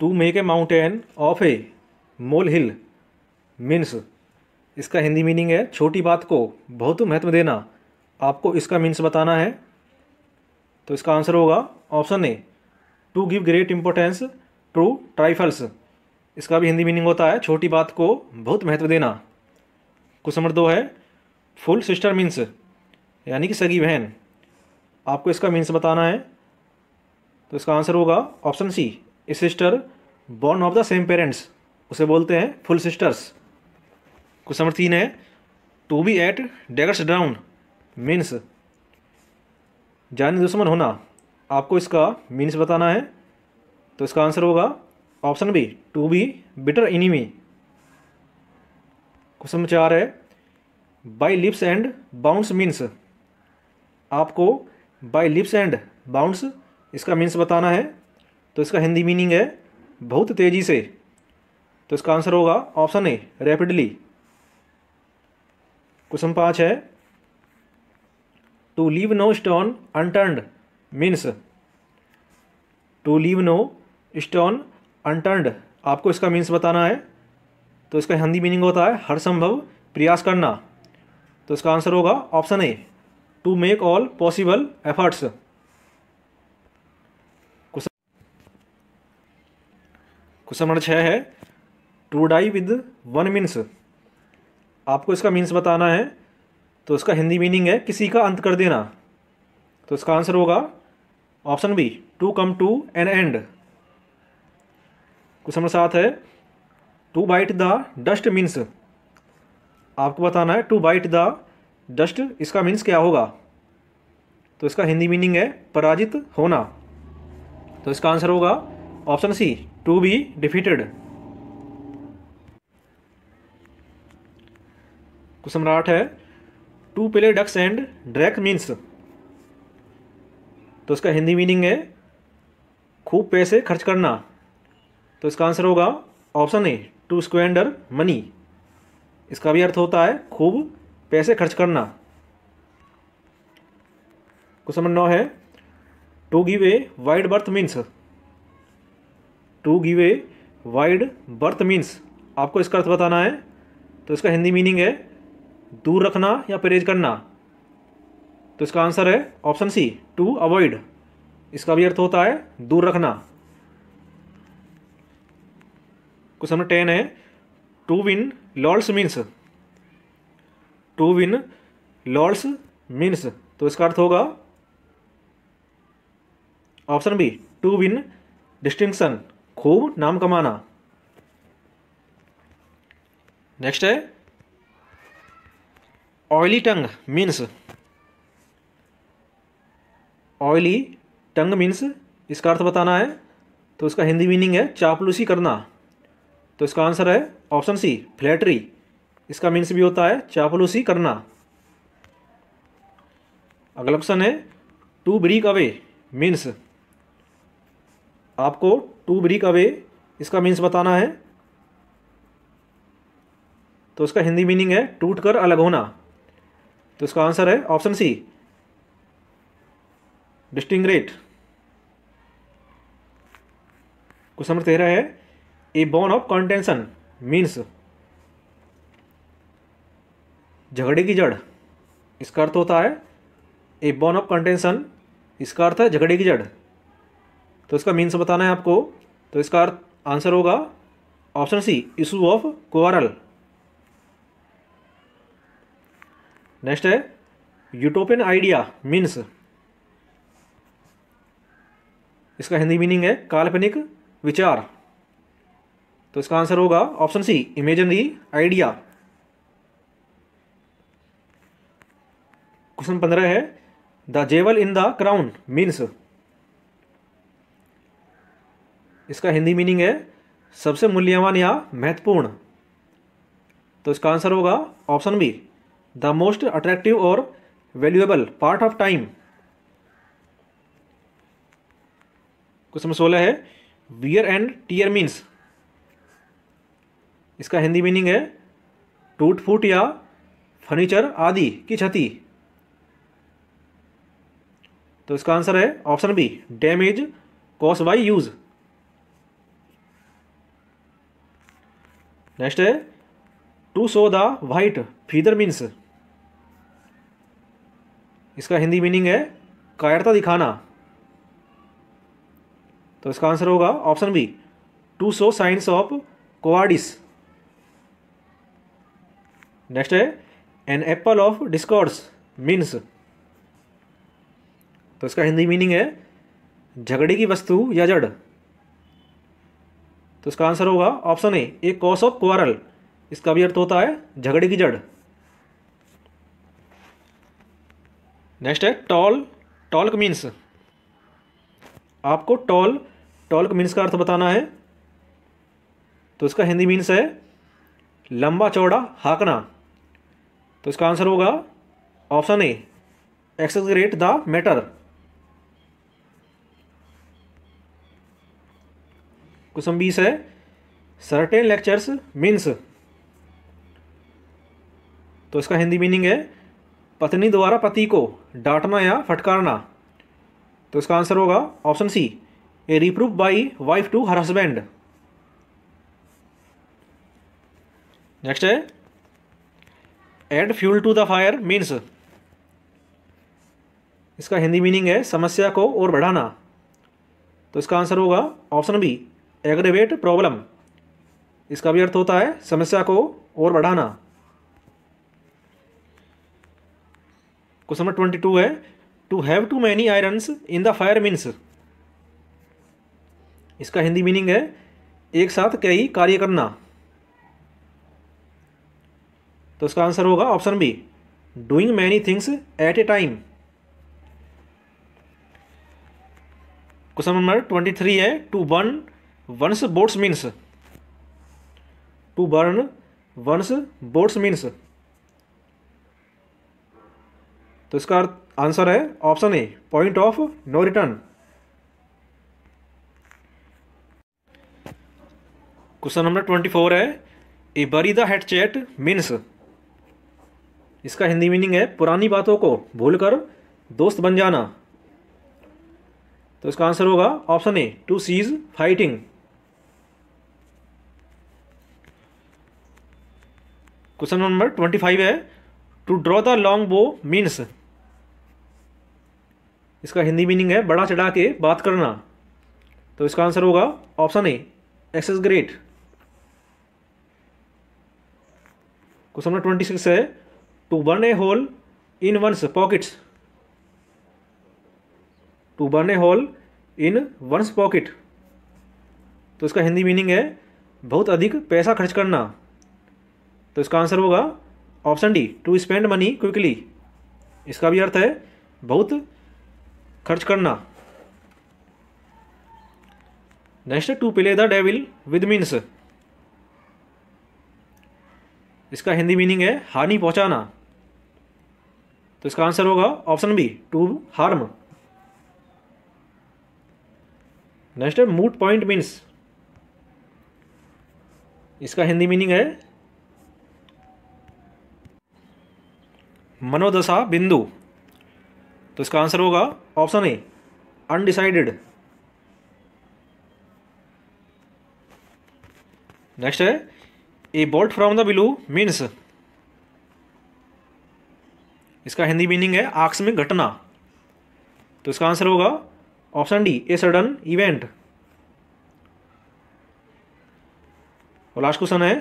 to make a mountain of a mole hill means इसका Hindi meaning है छोटी बात को बहुत महत्व देना आपको इसका मीन्स बताना है तो इसका आंसर होगा option A to give great importance to trifles इसका भी हिंदी मीनिंग होता है छोटी बात को बहुत महत्व देना क्वेश्चन नंबर दो है फुल सिस्टर मीन्स यानी कि सगी बहन आपको इसका मीन्स बताना है तो इसका आंसर होगा option C sister born of the same parents उसे बोलते हैं फुल सिस्टर्स कुछ नंबर तीन है to be at daggers down means जान दुश्मन होना आपको इसका मीन्स बताना है तो इसका आंसर होगा option B to be bitter enemy question चार है by leaps and bounds means आपको बाई लिप्स एंड बाउंस इसका मीन्स बताना है तो इसका हिंदी मीनिंग है बहुत तेज़ी से तो इसका आंसर होगा ऑप्शन ए रैपिडली क्वेश्चन पाँच है to leave no stone unturned means to leave no stone unturned आपको इसका मीन्स बताना है तो इसका हिंदी मीनिंग होता है हर संभव प्रयास करना तो इसका आंसर होगा option A to make all possible efforts question number छः है to die with one means आपको इसका मीन्स बताना है तो इसका हिंदी मीनिंग है किसी का अंत कर देना तो इसका आंसर होगा option B to come to an end question number सात है to bite the dust means आपको बताना है टू बाइट द डस्ट इसका मीन्स क्या होगा तो इसका हिंदी मीनिंग है पराजित होना तो इसका आंसर होगा option C to be defeated question number आठ है to play ducks and drake means तो इसका हिंदी मीनिंग है खूब पैसे खर्च करना तो इसका आंसर होगा option A to squander money इसका भी अर्थ होता है खूब पैसे खर्च करना क्वेश्चन नंबर नौ है to give a wide berth means to give a wide berth means आपको इसका अर्थ बताना है तो इसका हिंदी मीनिंग है दूर रखना या परहेज करना तो इसका आंसर है ऑप्शन सी टू अवॉइड इसका भी अर्थ होता है दूर रखना क्वेश्चन नंबर टेन है to win laurels means to win laurels means तो इसका अर्थ होगा option B to win distinction खूब नाम कमाना नेक्स्ट है oily tongue means oily tongue means इसका अर्थ बताना है तो इसका हिंदी मीनिंग है चापलूसी करना तो इसका आंसर है ऑप्शन सी फ्लैटरी इसका मीन्स भी होता है चापलूसी करना अगला ऑप्शन है टू ब्रीक अवे मीन्स आपको टू ब्रिक अवे इसका मीन्स बताना है तो इसका हिंदी मीनिंग है टूट कर अलग होना तो इसका आंसर है option C distinguish question number तेरह है ए बॉन ऑफ कॉन्टेंशन मीन्स झगड़े की जड़ इसका अर्थ होता है ए बॉन ऑफ कॉन्टेंशन इसका अर्थ है झगड़े की जड़ तो इसका मीन्स बताना है आपको तो इसका अर्थ आंसर होगा option C issue of quarrel next है यूटोपियन आइडिया मीन्स इसका हिंदी मीनिंग है काल्पनिक विचार तो इसका आंसर होगा option C imaginary idea question पंद्रह है द जेवल इन द क्राउन मीन्स इसका हिंदी मीनिंग है सबसे मूल्यवान या महत्वपूर्ण तो इसका आंसर होगा option B the most attractive और valuable part of time question number सोलह है वियर एंड टीयर मीन्स इसका हिंदी मीनिंग है टूट फूट या फर्नीचर आदि की क्षति तो इसका आंसर है option B damage caused by use next है to show the white feather means इसका हिंदी मीनिंग है कायरता दिखाना तो इसका आंसर होगा option B to show signs of cowardice next है an apple of discords means तो इसका हिंदी मीनिंग है झगड़े की वस्तु या जड़ तो इसका आंसर होगा ऑप्शन ए एक कॉस ऑफ क्वारल इसका भी अर्थ होता है झगड़े की जड़ नेक्स्ट है टॉल टॉल्क मीन्स आपको टॉल टॉल्क मीन्स का अर्थ बताना है तो इसका हिंदी मीन्स है लंबा चौड़ा हाकना तो इसका आंसर होगा option A excess the matter question बीस है सर्टेन लेक्चर्स मीन्स तो इसका हिंदी मीनिंग है पत्नी द्वारा पति को डांटना या फटकारना तो इसका आंसर होगा option C a reproof by wife to her husband next है add fuel to the fire means इसका हिंदी मीनिंग है समस्या को और बढ़ाना तो इसका आंसर होगा ऑप्शन बी एग्रेवेट प्रॉब्लम इसका भी अर्थ होता है समस्या को और बढ़ाना क्वेश्चन नंबर ट्वेंटी टू है to have too many irons in the fire means इसका हिंदी मीनिंग है एक साथ कई कार्य करना तो इसका आंसर होगा option B doing many things at a time question number twenty three है to burn one's boats means to burn one's boats means तो इसका आंसर है option A point of no return question number twenty four है a बरी the head chat means इसका Hindi meaning है पुरानी बातों को भूलकर दोस्त बन जाना तो इसका आंसर होगा option A to cease fighting question number twenty five है to draw the long bow means इसका हिंदी मीनिंग है बड़ा चढ़ा के बात करना तो इसका आंसर होगा option A exaggerate question number twenty six है to burn a hole in one's pockets to burn a hole in one's pocket तो इसका हिंदी मीनिंग है बहुत अधिक पैसा खर्च करना तो इसका आंसर होगा option D to spend money quickly इसका भी अर्थ है बहुत खर्च करना next to play the devil with means इसका हिंदी मीनिंग है हानि पहुंचाना तो इसका आंसर होगा option B to harm next है मूट पॉइंट मीन्स इसका हिंदी मीनिंग है मनोदशा बिंदु तो इसका आंसर होगा ऑप्शन ए अनडिसाइडेड नेक्स्ट है a bolt from the blue means इसका हिंदी मीनिंग है आक्स में घटना तो इसका आंसर होगा option D a sudden event और लास्ट क्वेश्चन है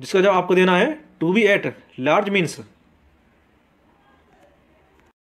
जिसका जवाब आपको देना है to be at large means